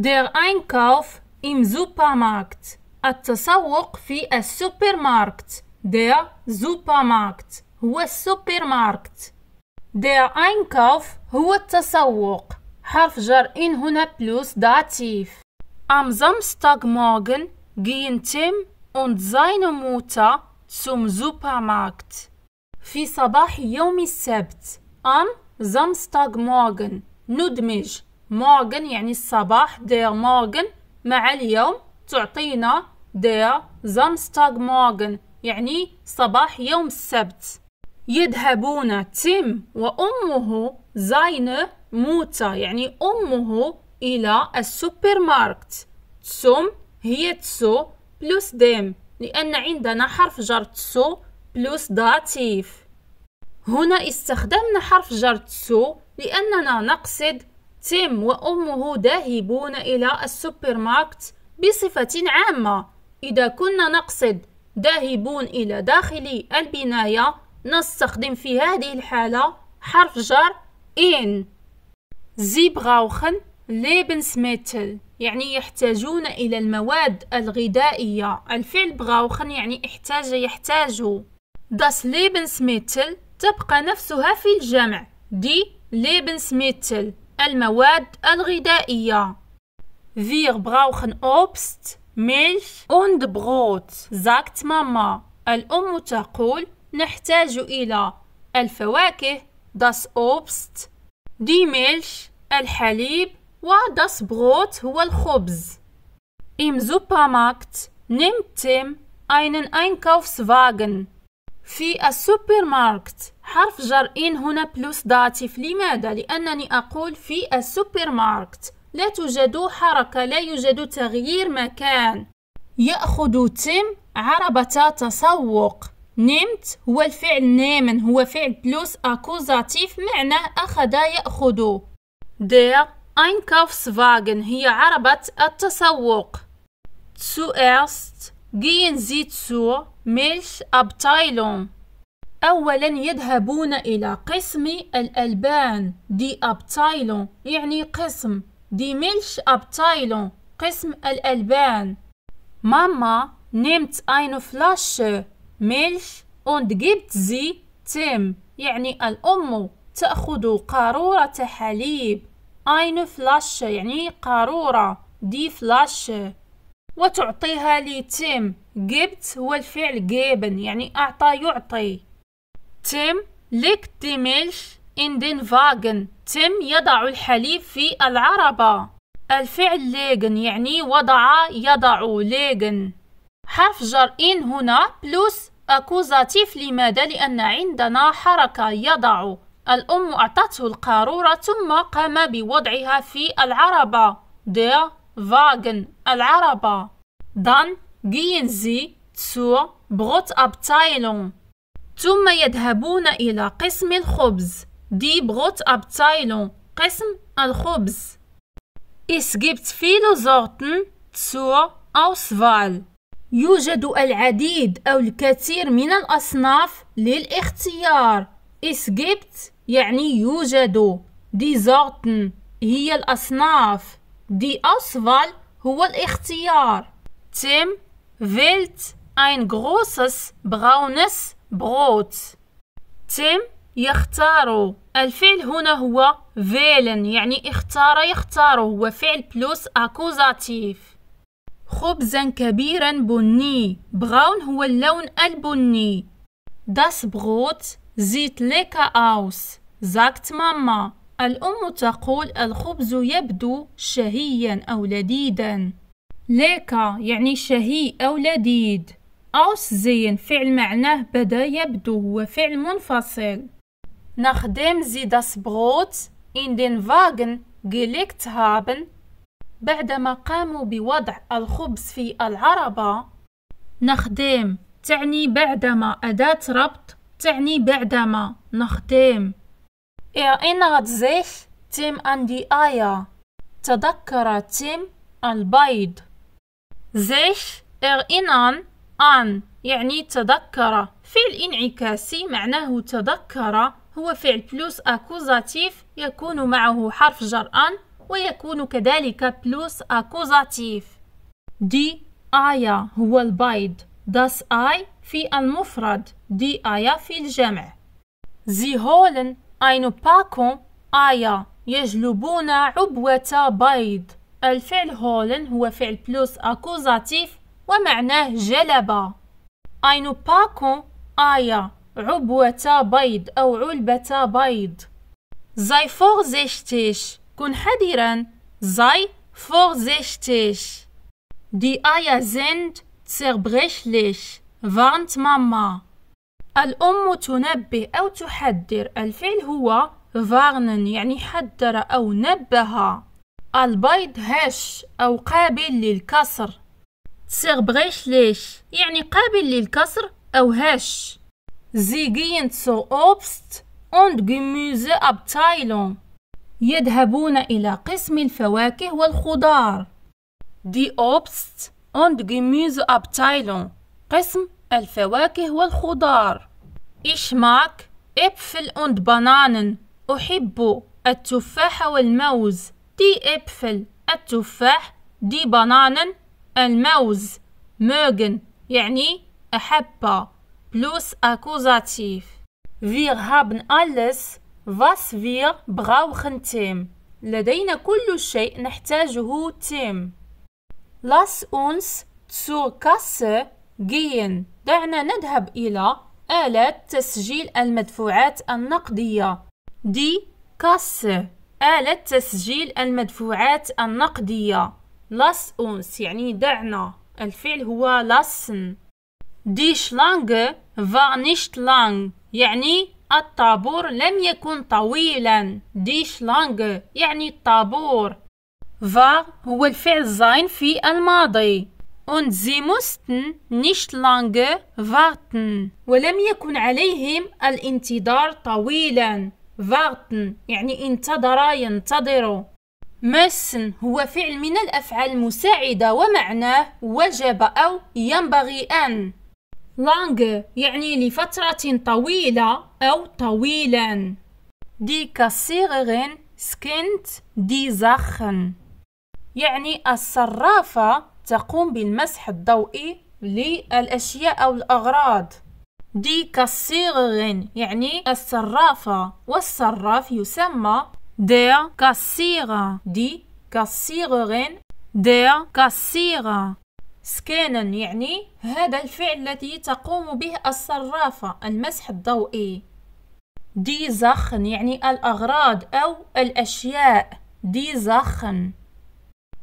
Der Einkauf im Supermarkt. التسوق في السوبرمارkt. Der Supermarkt. هو السوبرمارkt. Der Einkauf هو التسوق. حرف جر in هنا plus داتيف. Am Samstagmorgen gehen Tim und seine Mutter zum Supermarkt. في صباح يوم السبت. Am Samstagmorgen. ندمج مورغن يعني الصباح دير مورغن مع اليوم تعطينا دير زامستاغ مورغن يعني صباح يوم السبت يذهبون تيم وأمه زاينة موتا يعني أمه إلى السوبر ماركت تسوم هي تسو بلوس ديم لأن عندنا حرف جر تسو بلوس داتيف هنا استخدمنا حرف جر تسو لأننا نقصد تيم وأمه ذاهبون إلى السوبر ماركت بصفة عامة إذا كنا نقصد ذاهبون إلى داخل البناية نستخدم في هذه الحالة حرف جر إن زي بغاوخن Lebensmittel يعني يحتاجون إلى المواد الغذائية الفعل بغاوخن يعني احتاج يحتاج Das Lebensmittel تبقى نفسها في الجمع دي Lebensmittel المواد الغذائية Wir brauchen Obst, Milch und Brot, sagt Mama. الأم تقول نحتاج إلى الفواكه, das Obst, die Milch, الحليب و das Brot هو الخبز. Im Supermarkt nimmt Tim einen Einkaufswagen. في السوبر ماركت حرف جر إن هنا بلوس داتيف لماذا؟ لأنني أقول في السوبر ماركت لا توجد حركة لا يوجد تغيير مكان يأخذ تيم عربة تسوق نمت هو الفعل نيمن هو فعل بلوس أكوزاتيف معناه أخذ يأخذ der Einkaufswagen هي عربة التسوق zuerst gehen Sie ميلش أبتايلون أولا يذهبون إلى قسم الألبان دي أبتايلون يعني قسم دي ميلش أبتايلون قسم الألبان ماما نمت أين Flasche ميلش und gibt زي تيم يعني الأم تأخذ قارورة حليب أين Flasche يعني قارورة دي Flasche وتعطيها لتيم جبت هو الفعل جيبن يعني أعطى يعطي تيم ليك ديميلش in den Wagen تيم يضع الحليب في العربة الفعل ليجن يعني وضع يضع ليجن حرف جر إن هنا بلوس أكوزاتيف لماذا؟ لأن عندنا حركة يضع الأم أعطته القارورة ثم قام بوضعها في العربة دير واغن العربة دان جين زي تسو بغوت أبتايلون ثم يذهبون إلى قسم الخبز دي بغوت أبتايلون قسم الخبز إس جبت فيلو زورتن تسو أوسفال يوجد العديد أو الكثير من الأصناف للاختيار إس جبت يعني يوجد دي زورتن هي الأصناف دي أسفال هو الاختيار تيم فيلت ein großes براونس Brot. تيم يختار الفعل هنا هو wählen يعني اختار يختار هو فعل بلوس أكوزاتيف خبزا كبيرا بني براون هو اللون البني Das Brot زيت lecker أوس زاكت ماما الأم تقول الخبز يبدو شهيا أو لذيذا ليكا يعني شهي أو لذيذ أوس زين فعل معناه بدا يبدو وفعل منفصل نخدم زي داس Brot إن دين فاغن gelegt هابن بعدما قاموا بوضع الخبز في العربة نخدم تعني بعدما أداة ربط تعني بعدما نخدم Er erinnert sich Tim an die Eier. تذكر تيم البيض. sich erinnern an يعني تذكر فعل انعكاسي معناه تذكر هو فعل بلوس أكوزاتيف يكون معه حرف جر أن ويكون كذلك بلوس أكوزاتيف دي آيا هو البيض داس آي في المفرد دي آيا في الجمع زي هولن أين باكون آيا يجلبون عبوة بيض الفعل هولن هو فعل بلوس أكوزاتيف ومعناه جلبة أين باكون آيا عبوة بيض أو علبة بيض زي زيشتيش كن حذرا زي زيشتيش دي آيا زند ليش فانت ماما الأم تنبه أو تحذر الفعل هو فارنن يعني حذر أو نبه البيض هش أو قابل للكسر تسغبغيش ليش يعني قابل للكسر أو هش Sie سو أوبست Obst und أبتايلون يذهبون إلى قسم الفواكه والخضار. أوبست Obst und أبتايلون قسم الفواكه والخضار. Ich mag Äpfel und Bananen. أحب التفاح والموز. Die Äpfel التفاح. Die Bananen الموز. Mögen يعني أحب. Plus Akkusativ. Wir haben alles, was wir brauchen, Tim. لدينا كل شيء نحتاجه, Tim. Lass uns zur Kasse gehen. دعنا نذهب إلى آلة تسجيل المدفوعات النقدية دي كاس آلة تسجيل المدفوعات النقدية لاس أونس يعني دعنا الفعل هو لاسن دي شلانغ فار نيشت لانغ يعني الطابور لم يكن طويلا دي شلانغ يعني الطابور فا هو الفعل زين في الماضي Und sie mussten nicht lange warten. ولم يكن عليهم الانتظار طويلا. warten يعني انتظر ينتظر. Müssen هو فعل من الأفعال المساعدة ومعناه وجب أو ينبغي أن Lange يعني لفترة طويلة أو طويلا Die Kassiererin سكنت die Sachen. يعني الصرافة تقوم بالمسح الضوئي للأشياء أو الأغراض دي كاسيغين يعني الصرافة والصراف يسمى دي كاسيغة دي كاسيغين دي كاسيغة سكانا يعني هذا الفعل الذي تقوم به الصرافة المسح الضوئي دي زخن يعني الأغراض أو الأشياء دي زخن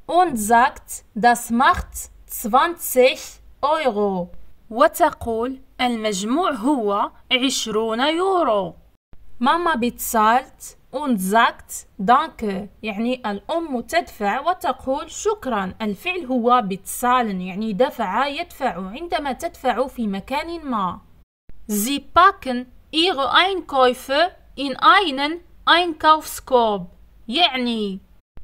und sagt, das macht 20 Euro. وتقول المجموع هو 20 يورو. ماما بتزالت und sagt danke يعني الأم تدفع وتقول شكرا الفعل هو بتسالن يعني دفع يدفع عندما تدفع في مكان ما Sie packen ihre Einkäufe in einen Einkaufskorb يعني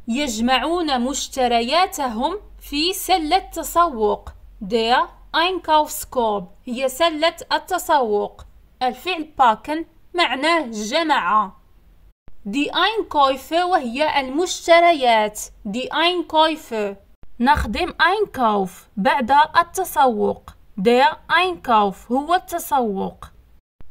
يجمعون مشترياتهم في سلة تسوق der Einkaufskorb هي سلة التسوق الفعل باكن معناه جمع دي Einkäufe وهي المشتريات دي Einkäufe نخدم Einkauf بعد التسوق der Einkauf هو التسوق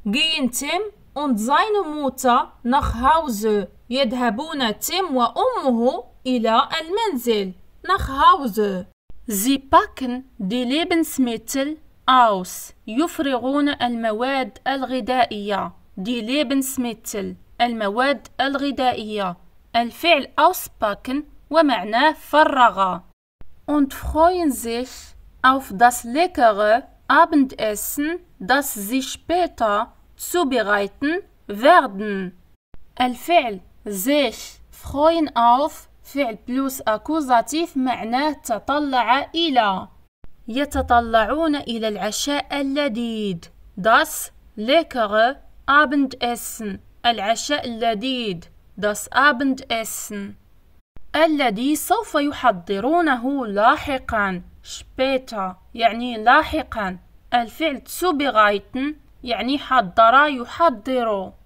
gehen Tim und seine Mutter nach Hause يذهبون تيم وأمه إلى المنزل nach Hause. Sie packen die Lebensmittel aus. يفرغون المواد الغذائية. Die Lebensmittel. المواد الغذائية. الفعل auspacken ومعناه فرغ. Und freuen sich auf das leckere Abendessen, das sie später zubereiten werden. الفعل sich freuen auf فعل بلوس أكوزاتيف معناه تطلع إلى يتطلعون إلى العشاء اللذيذ das leckere Abendessen العشاء اللذيذ das Abendessen الذي سوف يحضرونه لاحقا später يعني لاحقا الفعل zu يعني حضر يحضر